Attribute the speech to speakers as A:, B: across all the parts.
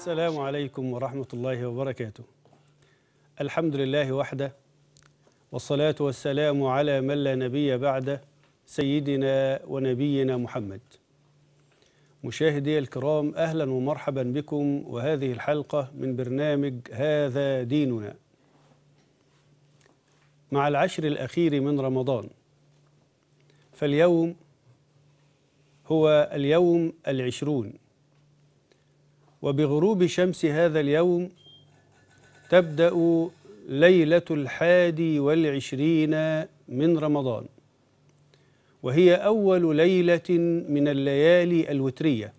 A: السلام عليكم ورحمة الله وبركاته الحمد لله وحده والصلاة والسلام على من لا نبي بعده سيدنا ونبينا محمد مشاهدي الكرام أهلا ومرحبا بكم وهذه الحلقة من برنامج هذا ديننا مع العشر الأخير من رمضان فاليوم هو اليوم العشرون وبغروب شمس هذا اليوم تبدأ ليلة الحادي والعشرين من رمضان وهي أول ليلة من الليالي الوترية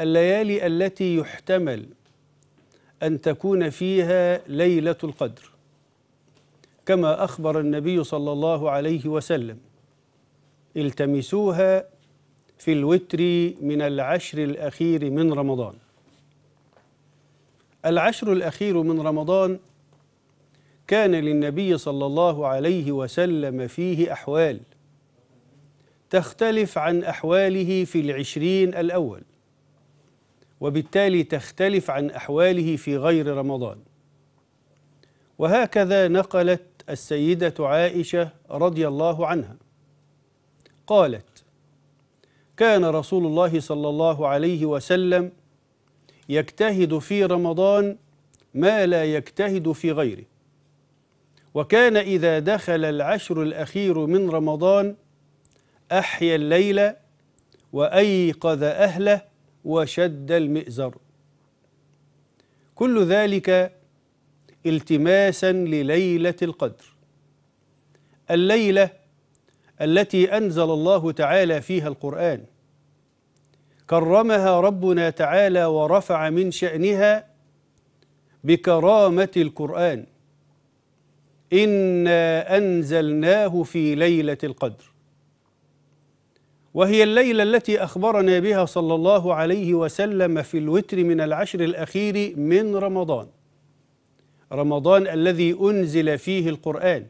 A: الليالي التي يحتمل أن تكون فيها ليلة القدر كما أخبر النبي صلى الله عليه وسلم التمسوها في الوتر من العشر الأخير من رمضان العشر الأخير من رمضان كان للنبي صلى الله عليه وسلم فيه أحوال تختلف عن أحواله في العشرين الأول وبالتالي تختلف عن أحواله في غير رمضان وهكذا نقلت السيدة عائشة رضي الله عنها قالت كان رسول الله صلى الله عليه وسلم يجتهد في رمضان ما لا يجتهد في غيره وكان إذا دخل العشر الأخير من رمضان أحيا الليل وأيقظ أهله وشد المئزر كل ذلك التماسا لليلة القدر الليلة التي أنزل الله تعالى فيها القرآن كرمها ربنا تعالى ورفع من شأنها بكرامة القرآن إنا أنزلناه في ليلة القدر وهي الليلة التي أخبرنا بها صلى الله عليه وسلم في الوتر من العشر الأخير من رمضان رمضان الذي أنزل فيه القرآن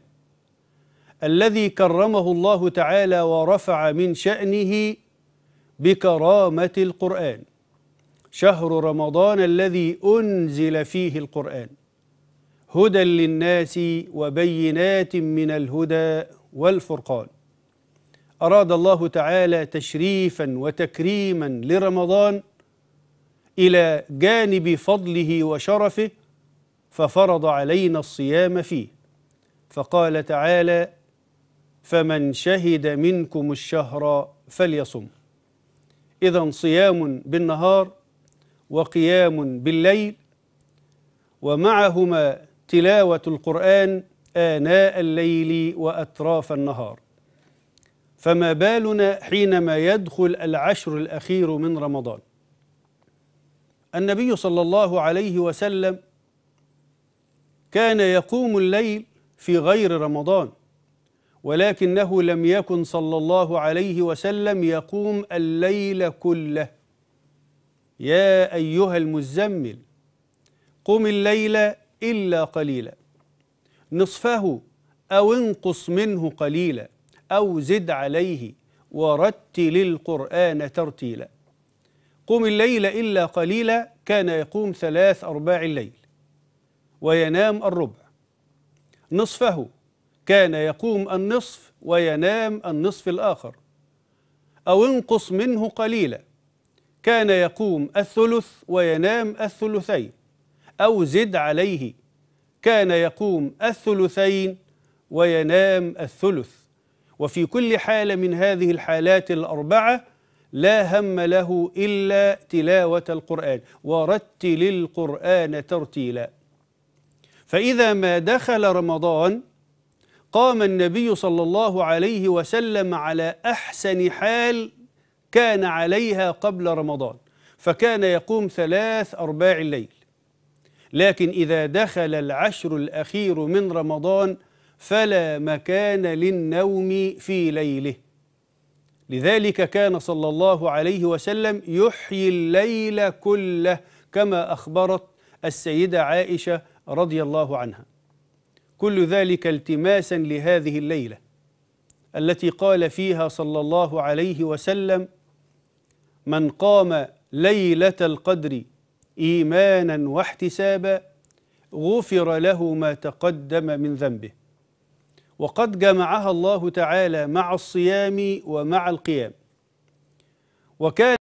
A: الذي كرمه الله تعالى ورفع من شأنه بكرامة القرآن شهر رمضان الذي أنزل فيه القرآن هدى للناس وبينات من الهدى والفرقان أراد الله تعالى تشريفا وتكريما لرمضان إلى جانب فضله وشرفه ففرض علينا الصيام فيه فقال تعالى فمن شهد منكم الشهر فليصم إذا صيام بالنهار وقيام بالليل ومعهما تلاوة القرآن آناء الليل وأطراف النهار فما بالنا حينما يدخل العشر الأخير من رمضان النبي صلى الله عليه وسلم كان يقوم الليل في غير رمضان ولكنه لم يكن صلى الله عليه وسلم يقوم الليل كله يا ايها المزمل قم الليل الا قليلا نصفه او انقص منه قليلا او زد عليه ورتل القران ترتيلا قم الليل الا قليلا كان يقوم ثلاث ارباع الليل وينام الربع نصفه كان يقوم النصف وينام النصف الآخر أو انقص منه قليلا كان يقوم الثلث وينام الثلثين أو زد عليه كان يقوم الثلثين وينام الثلث وفي كل حالة من هذه الحالات الأربعة لا هم له إلا تلاوة القرآن ورتل القرآن ترتيلا فإذا ما دخل رمضان قام النبي صلى الله عليه وسلم على أحسن حال كان عليها قبل رمضان فكان يقوم ثلاث أرباع الليل لكن إذا دخل العشر الأخير من رمضان فلا مكان للنوم في ليله لذلك كان صلى الله عليه وسلم يحيي الليل كله كما أخبرت السيدة عائشة رضي الله عنها كل ذلك التماسا لهذه الليله التي قال فيها صلى الله عليه وسلم من قام ليله القدر ايمانا واحتسابا غفر له ما تقدم من ذنبه وقد جمعها الله تعالى مع الصيام ومع القيام وكان